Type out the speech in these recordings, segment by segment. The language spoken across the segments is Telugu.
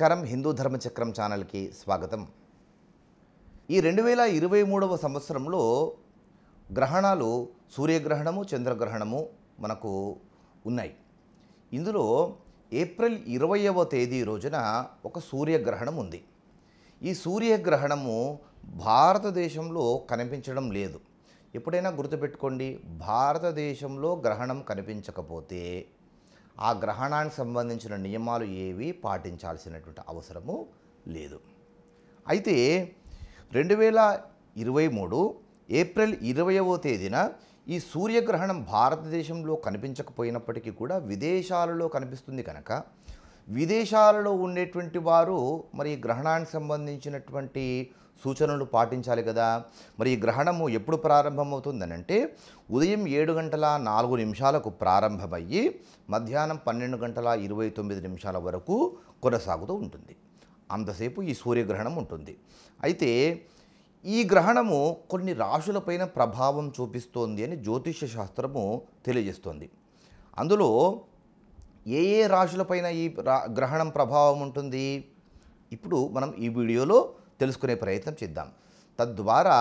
నమస్కారం హిందూ ధర్మచక్రం ఛానల్కి స్వాగతం ఈ రెండు వేల ఇరవై మూడవ సంవత్సరంలో గ్రహణాలు సూర్యగ్రహణము చంద్రగ్రహణము మనకు ఉన్నాయి ఇందులో ఏప్రిల్ ఇరవయవ తేదీ రోజున ఒక సూర్యగ్రహణం ఉంది ఈ సూర్యగ్రహణము భారతదేశంలో కనిపించడం లేదు ఎప్పుడైనా గుర్తుపెట్టుకోండి భారతదేశంలో గ్రహణం కనిపించకపోతే ఆ గ్రహణానికి సంబంధించిన నియమాలు ఏవి పాటించాల్సినటువంటి అవసరము లేదు అయితే రెండు వేల ఇరవై మూడు ఏప్రిల్ ఇరవైవ తేదీన ఈ సూర్యగ్రహణం భారతదేశంలో కనిపించకపోయినప్పటికీ కూడా విదేశాలలో కనిపిస్తుంది కనుక విదేశాలలో ఉండేటువంటి వారు మరి గ్రహణానికి సంబంధించినటువంటి సూచనలు పాటించాలి కదా మరి ఈ గ్రహణము ఎప్పుడు ప్రారంభమవుతుందని అంటే ఉదయం ఏడు గంటల నాలుగు నిమిషాలకు ప్రారంభమయ్యి మధ్యాహ్నం పన్నెండు గంటల ఇరవై తొమ్మిది నిమిషాల వరకు కొనసాగుతూ ఉంటుంది అంతసేపు ఈ సూర్యగ్రహణం ఉంటుంది అయితే ఈ గ్రహణము కొన్ని రాశులపైన ప్రభావం చూపిస్తోంది అని జ్యోతిష్య శాస్త్రము తెలియజేస్తోంది అందులో ఏ ఏ రాశులపైన ఈ గ్రహణం ప్రభావం ఉంటుంది ఇప్పుడు మనం ఈ వీడియోలో తెలుసుకునే ప్రయత్నం చేద్దాం తద్వారా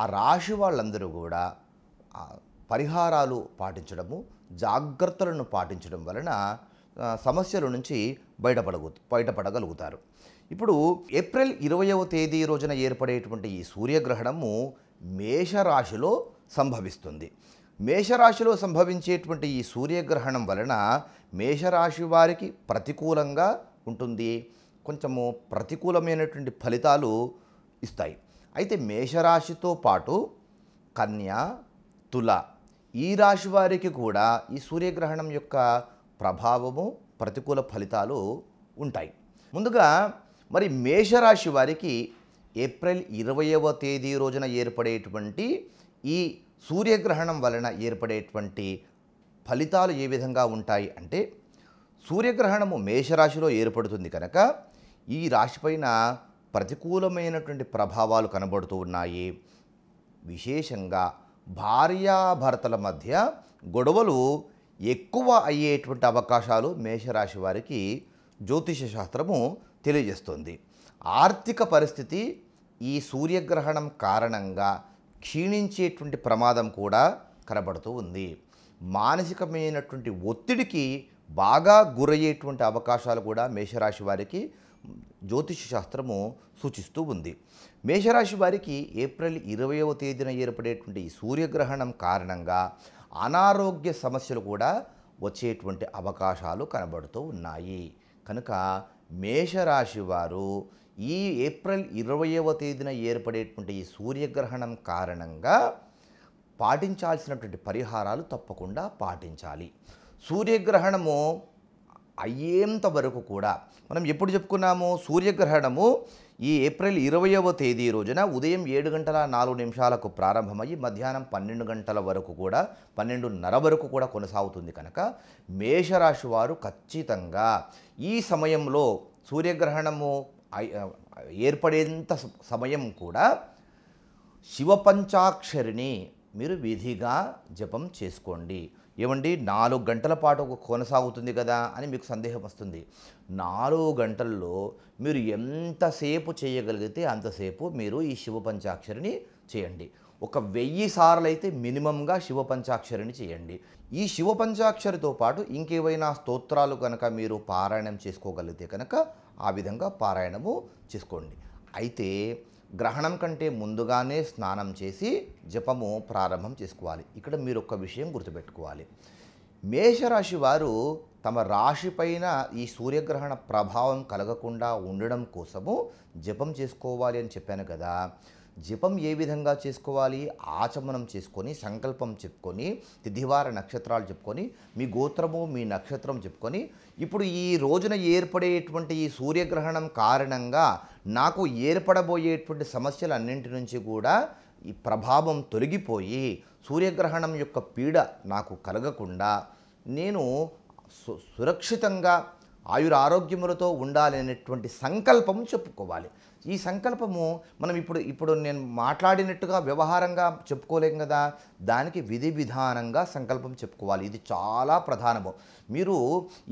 ఆ రాశి వాళ్ళందరూ కూడా పరిహారాలు పాటించడము జాగ్రత్తలను పాటించడం వలన సమస్యల నుంచి బయటపడగ బయటపడగలుగుతారు ఇప్పుడు ఏప్రిల్ ఇరవయవ తేదీ రోజున ఏర్పడేటువంటి ఈ సూర్యగ్రహణము మేషరాశిలో సంభవిస్తుంది మేషరాశిలో సంభవించేటువంటి ఈ సూర్యగ్రహణం వలన మేషరాశి వారికి ప్రతికూలంగా ఉంటుంది కొంచెము ప్రతికూలమైనటువంటి ఫలితాలు ఇస్తాయి అయితే మేషరాశితో పాటు కన్య తుల ఈ రాశి వారికి కూడా ఈ సూర్యగ్రహణం యొక్క ప్రభావము ప్రతికూల ఫలితాలు ఉంటాయి ముందుగా మరి మేషరాశి వారికి ఏప్రిల్ ఇరవయవ తేదీ రోజున ఏర్పడేటువంటి ఈ సూర్యగ్రహణం వలన ఏర్పడేటువంటి ఫలితాలు ఏ విధంగా ఉంటాయి అంటే సూర్యగ్రహణము మేషరాశిలో ఏర్పడుతుంది కనుక ఈ రాశిపైన ప్రతికూలమైనటువంటి ప్రభావాలు కనబడుతూ ఉన్నాయి విశేషంగా భార్యాభర్తల మధ్య గొడవలు ఎక్కువ అయ్యేటువంటి అవకాశాలు మేషరాశి వారికి జ్యోతిష శాస్త్రము తెలియజేస్తుంది ఆర్థిక పరిస్థితి ఈ సూర్యగ్రహణం కారణంగా క్షీణించేటువంటి ప్రమాదం కూడా కనబడుతూ ఉంది మానసికమైనటువంటి ఒత్తిడికి బాగా గురయ్యేటువంటి అవకాశాలు కూడా మేషరాశి వారికి జ్యోతిష్ శాస్త్రము సూచిస్తూ ఉంది మేషరాశి వారికి ఏప్రిల్ ఇరవయవ తేదీన ఏర్పడేటువంటి సూర్యగ్రహణం కారణంగా అనారోగ్య సమస్యలు కూడా వచ్చేటువంటి అవకాశాలు కనబడుతూ ఉన్నాయి కనుక మేషరాశి వారు ఈ ఏప్రిల్ ఇరవయవ తేదీన ఏర్పడేటువంటి ఈ సూర్యగ్రహణం కారణంగా పాటించాల్సినటువంటి పరిహారాలు తప్పకుండా పాటించాలి సూర్యగ్రహణము అయ్యేంత వరకు కూడా మనం ఎప్పుడు చెప్పుకున్నాము సూర్యగ్రహణము ఈ ఏప్రిల్ ఇరవయవ తేదీ రోజున ఉదయం ఏడు గంటల నాలుగు నిమిషాలకు ప్రారంభమయ్యి మధ్యాహ్నం పన్నెండు గంటల వరకు కూడా పన్నెండున్నర వరకు కూడా కొనసాగుతుంది కనుక మేషరాశి వారు ఖచ్చితంగా ఈ సమయంలో సూర్యగ్రహణము ఏర్పడేంత సమయం కూడా శివపంచాక్షరిని మీరు విధిగా జపం చేసుకోండి ఏమండి నాలుగు గంటల పాటు కొనసాగుతుంది కదా అని మీకు సందేహం వస్తుంది నాలుగు గంటల్లో మీరు ఎంతసేపు చేయగలిగితే అంతసేపు మీరు ఈ శివ పంచాక్షరిని చేయండి ఒక వెయ్యి సార్లు అయితే మినిమంగా శివ పంచాక్షరిని చేయండి ఈ శివ పంచాక్షరితో పాటు ఇంకేవైనా స్తోత్రాలు కనుక మీరు పారాయణం చేసుకోగలిగితే కనుక ఆ విధంగా పారాయణము చేసుకోండి అయితే గ్రహణం కంటే ముందుగానే స్నానం చేసి జపము ప్రారంభం చేసుకోవాలి ఇక్కడ మీరు ఒక విషయం గుర్తుపెట్టుకోవాలి మేషరాశి వారు తమ రాశిపైన ఈ సూర్యగ్రహణ ప్రభావం కలగకుండా ఉండడం కోసము జపం చేసుకోవాలి అని చెప్పాను కదా జపం ఏ విధంగా చేసుకోవాలి ఆచమనం చేసుకొని సంకల్పం చెప్పుకొని తిథివార నక్షత్రాలు చెప్పుకొని మీ గోత్రము మీ నక్షత్రం చెప్పుకొని ఇప్పుడు ఈ రోజున ఏర్పడేటువంటి ఈ సూర్యగ్రహణం కారణంగా నాకు ఏర్పడబోయేటువంటి సమస్యలు అన్నింటి నుంచి కూడా ఈ ప్రభావం తొలగిపోయి సూర్యగ్రహణం యొక్క పీడ నాకు కలగకుండా నేను సురక్షితంగా ఆయుర ఆరోగ్యములతో ఉండాలనేటువంటి సంకల్పము చెప్పుకోవాలి ఈ సంకల్పము మనం ఇప్పుడు ఇప్పుడు నేను మాట్లాడినట్టుగా వ్యవహారంగా చెప్పుకోలేం కదా దానికి విధి విధానంగా సంకల్పం చెప్పుకోవాలి ఇది చాలా ప్రధానము మీరు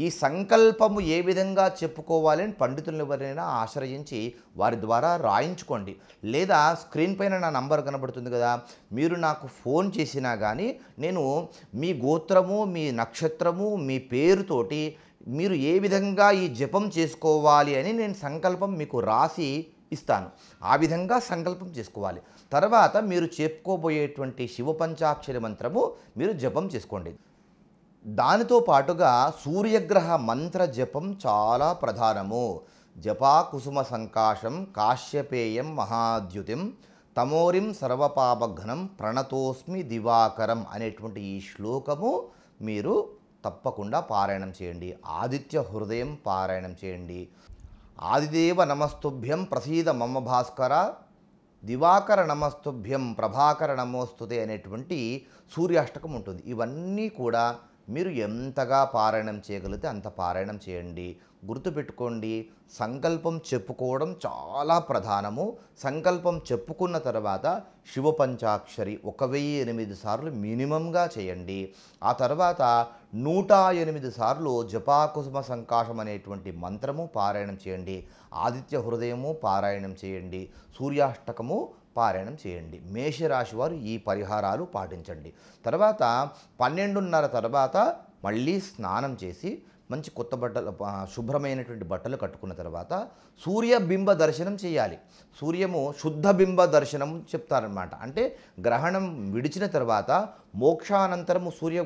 ఈ సంకల్పము ఏ విధంగా చెప్పుకోవాలని పండితులను ఎవరైనా ఆశ్రయించి వారి ద్వారా రాయించుకోండి లేదా స్క్రీన్ పైన నా నంబర్ కనబడుతుంది కదా మీరు నాకు ఫోన్ చేసినా కానీ నేను మీ గోత్రము మీ నక్షత్రము మీ పేరుతోటి మీరు ఏ విధంగా ఈ జపం చేసుకోవాలి అని నేను సంకల్పం మీకు రాసి ఇస్తాను ఆ విధంగా సంకల్పం చేసుకోవాలి తర్వాత మీరు చెప్పుకోబోయేటువంటి శివ పంచాక్షరి మంత్రము మీరు జపం చేసుకోండి దానితో పాటుగా సూర్యగ్రహ మంత్ర జపం చాలా ప్రధానము జపా కుసుమ సంకాశం కాశ్యపేయం మహాద్యుతిం తమోరిం సర్వపాపఘనం ప్రణతోస్మి దివాకరం అనేటువంటి ఈ శ్లోకము మీరు తప్పకుండా పారాయణం చేయండి ఆదిత్య హృదయం పారాయణం చేయండి ఆదిదేవ నమస్తుభ్యం ప్రసీద మమ్మ భాస్కర దివాకర నమస్తుభ్యం ప్రభాకర నమోస్తుతే అనేటువంటి సూర్యాష్టకం ఉంటుంది ఇవన్నీ కూడా మీరు ఎంతగా పారాయణం చేయగలిగితే అంత పారాయణం చేయండి గుర్తుపెట్టుకోండి సంకల్పం చెప్పుకోవడం చాలా ప్రధానము సంకల్పం చెప్పుకున్న తర్వాత శివ పంచాక్షరి ఒక వెయ్యి ఎనిమిది సార్లు మినిమంగా చేయండి ఆ తర్వాత నూట ఎనిమిది సార్లు జపాకుసుమ సంకాశం అనేటువంటి మంత్రము పారాయణం చేయండి ఆదిత్య హృదయము పారాయణం చేయండి సూర్యాష్టకము పారాయణం చేయండి మేషరాశి వారు ఈ పరిహారాలు పాటించండి తర్వాత పన్నెండున్నర తర్వాత మళ్ళీ స్నానం చేసి మంచి కొత్త బట్టలు శుభ్రమైనటువంటి బట్టలు కట్టుకున్న తర్వాత సూర్యబింబ దర్శనం చేయాలి సూర్యము శుద్ధ బింబ దర్శనం చెప్తారనమాట అంటే గ్రహణం విడిచిన తర్వాత మోక్షానంతరము సూర్య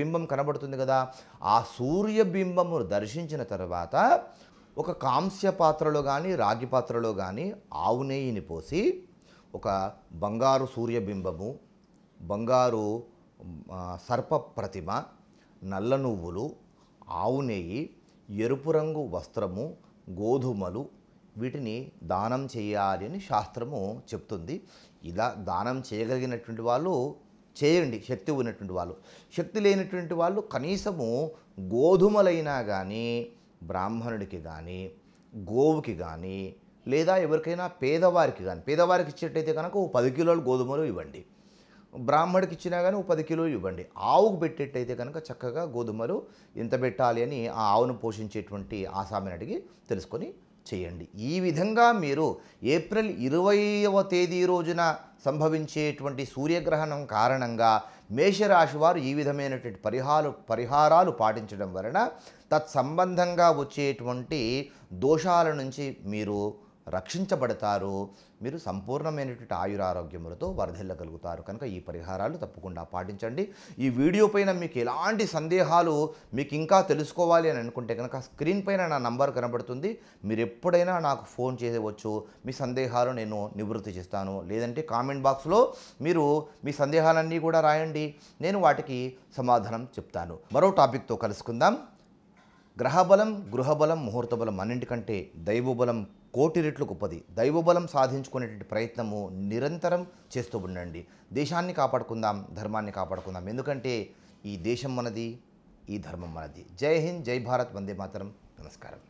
బింబం కనబడుతుంది కదా ఆ సూర్యబింబము దర్శించిన తర్వాత ఒక కాంస్య పాత్రలో కానీ రాగి పాత్రలో కానీ ఆవు నెయ్యిని పోసి ఒక బంగారు సూర్యబింబము బంగారు సర్ప ప్రతిమ నల్ల నువ్వులు ఆవు నెయ్యి ఎరుపు రంగు వస్త్రము గోధుమలు వీటిని దానం చేయాలి అని శాస్త్రము చెప్తుంది ఇలా దానం చేయగలిగినటువంటి వాళ్ళు చేయండి శక్తి ఉన్నటువంటి వాళ్ళు శక్తి లేనటువంటి వాళ్ళు కనీసము గోధుమలైనా కానీ బ్రాహ్మణుడికి కానీ గోవుకి కానీ లేదా ఎవరికైనా పేదవారికి కానీ పేదవారికి ఇచ్చేటైతే కనుక ఓ పది కిలోలు గోధుమలు ఇవ్వండి బ్రాహ్మడికి ఇచ్చినా కానీ ఓ పది కిలోలు ఇవ్వండి ఆవుకు పెట్టేటైతే కనుక చక్కగా గోధుమలు ఎంత పెట్టాలి అని ఆ ఆవును పోషించేటువంటి ఆసామిని అడిగి తెలుసుకొని చేయండి ఈ విధంగా మీరు ఏప్రిల్ ఇరవైవ తేదీ రోజున సంభవించేటువంటి సూర్యగ్రహణం కారణంగా మేషరాశి వారు ఈ విధమైనటువంటి పరిహాలు పరిహారాలు పాటించడం వలన తత్సంబంధంగా వచ్చేటువంటి దోషాల నుంచి మీరు రక్షించబడతారు మీరు సంపూర్ణమైనటువంటి ఆయురారోగ్యములతో వరదెల్లగలుగుతారు కనుక ఈ పరిహారాలు తప్పకుండా పాటించండి ఈ వీడియో పైన మీకు ఎలాంటి సందేహాలు మీకు ఇంకా తెలుసుకోవాలి అని అనుకుంటే కనుక స్క్రీన్ పైన నా నంబర్ కనబడుతుంది మీరు ఎప్పుడైనా నాకు ఫోన్ చేయవచ్చు మీ సందేహాలు నేను నివృత్తి చేస్తాను లేదంటే కామెంట్ బాక్స్లో మీరు మీ సందేహాలన్నీ కూడా రాయండి నేను వాటికి సమాధానం చెప్తాను మరో టాపిక్తో కలుసుకుందాం గ్రహబలం గృహబలం ముహూర్త బలం అన్నింటికంటే దైవబలం కోటి రెట్లు గొప్పది దైవబలం సాధించుకునేటువంటి ప్రయత్నము నిరంతరం చేస్తూ ఉండండి దేశాన్ని కాపాడుకుందాం ధర్మాన్ని కాపాడుకుందాం ఎందుకంటే ఈ దేశం మనది ఈ ధర్మం మనది జై హింద్ జై భారత్ వందే మాతరం నమస్కారం